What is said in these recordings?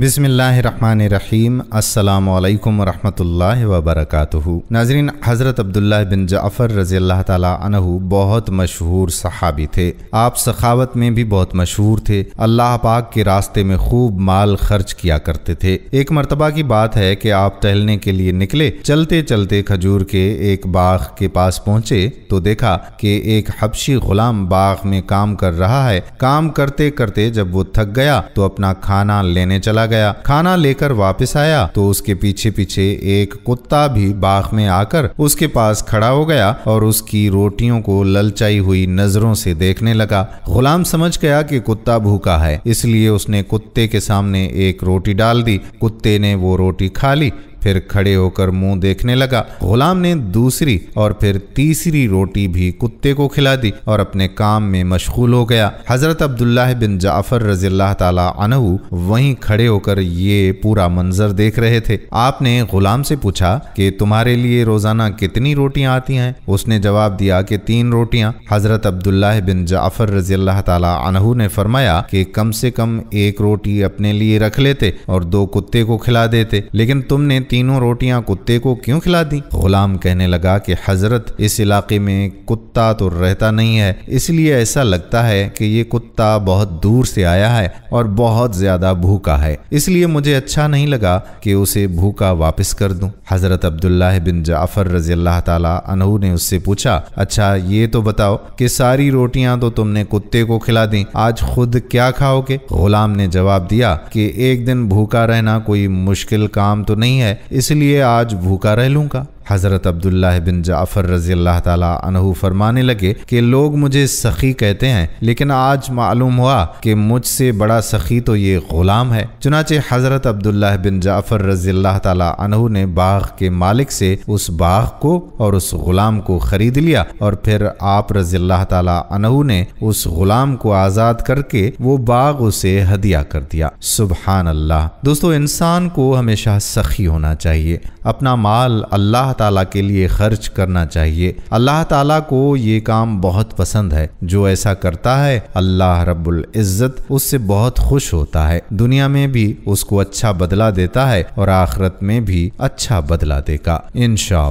बिसमीम् अल्लाम वरहमल वबरक नाजरीन हज़रत अब्दुल्ला बिन जाफ़र रज़ी अल्लाह तहु बहुत मशहूर सहाबी थे आप सखावत में भी बहुत मशहूर थे अल्लाह पाक के रास्ते में खूब माल खर्च किया करते थे एक मरतबा की बात है कि आप टहलने के लिए निकले चलते चलते खजूर के एक बाग के पास पहुँचे तो देखा कि एक हबशी गुलाम बाग में काम कर रहा है काम करते करते जब वो थक गया तो अपना खाना लेने चला गया खाना लेकर वापस आया तो उसके पीछे पीछे एक कुत्ता भी बाग में आकर उसके पास खड़ा हो गया और उसकी रोटियों को ललचाई हुई नजरों से देखने लगा गुलाम समझ गया कि कुत्ता भूखा है इसलिए उसने कुत्ते के सामने एक रोटी डाल दी कुत्ते ने वो रोटी खा ली फिर खड़े होकर मुंह देखने लगा गुलाम ने दूसरी और फिर तीसरी रोटी भी कुत्ते को खिला दी और अपने काम में मशगूल हो गया हजरत अब्दुल्ला बिन जाफर रजील्ला तहु वहीं खड़े होकर ये पूरा मंजर देख रहे थे आपने गुलाम से पूछा कि तुम्हारे लिए रोजाना कितनी रोटियां आती हैं उसने जवाब दिया कि तीन रोटियां हजरत अब्दुल्ला बिन जाफर रजील्ला तहु ने फरमाया कि कम से कम एक रोटी अपने लिए रख लेते और दो कुत्ते को खिला देते लेकिन तुमने तीनों रोटियां कुत्ते को क्यों खिला दी गुलाम कहने लगा कि हजरत इस इलाके में कुत्ता तो रहता नहीं है इसलिए ऐसा लगता है कि ये कुत्ता बहुत दूर से आया है और बहुत ज्यादा भूखा है इसलिए मुझे अच्छा नहीं लगा कि उसे भूखा वापस कर दूं हजरत अब्दुल्ला बिन जाफर रजी अल्लाह अनहू ने उससे पूछा अच्छा ये तो बताओ कि सारी रोटियां तो तुमने कुत्ते को खिला दी आज खुद क्या खाओगे गुलाम ने जवाब दिया कि एक दिन भूखा रहना कोई मुश्किल काम तो नहीं है इसलिए आज भूखा रह लूंगा हज़रत अब्दुल्ला बिन जाफ़र रज़ी अल्लाह तहु फरमाने लगे कि लोग मुझे सखी कहते हैं लेकिन आज मालूम हुआ कि मुझसे बड़ा सखी तो ये ग़ुलाम है चुनाचे हज़रत अब्दुल्लाह बिन जाफ़र रज़ी अल्लाह तहु ने बाग के मालिक से उस बाग को और उस ग़ुलाम को ख़रीद लिया और फिर आप रज़ी अल्लाह तहु ने उस ग़ुलाम को आज़ाद करके वो बाग उसे हदिया कर दिया सुबहान अल्लाह दोस्तों इंसान को हमेशा सखी होना चाहिए अपना माल अल्लाह ताला के लिए खर्च करना चाहिए अल्लाह ताला को ये काम बहुत पसंद है जो ऐसा करता है अल्लाह रब्बुल इज़्ज़त उससे बहुत खुश होता है दुनिया में भी उसको अच्छा बदला देता है और आखरत में भी अच्छा बदला देगा इनशा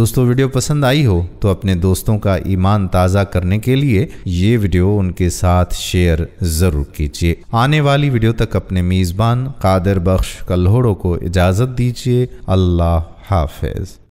दोस्तों वीडियो पसंद आई हो तो अपने दोस्तों का ईमान ताज़ा करने के लिए ये वीडियो उनके साथ शेयर ज़रूर कीजिए आने वाली वीडियो तक अपने मेज़बान कादर बख्श कल्होड़ों को इजाज़त दीजिए अल्लाह हाफिज़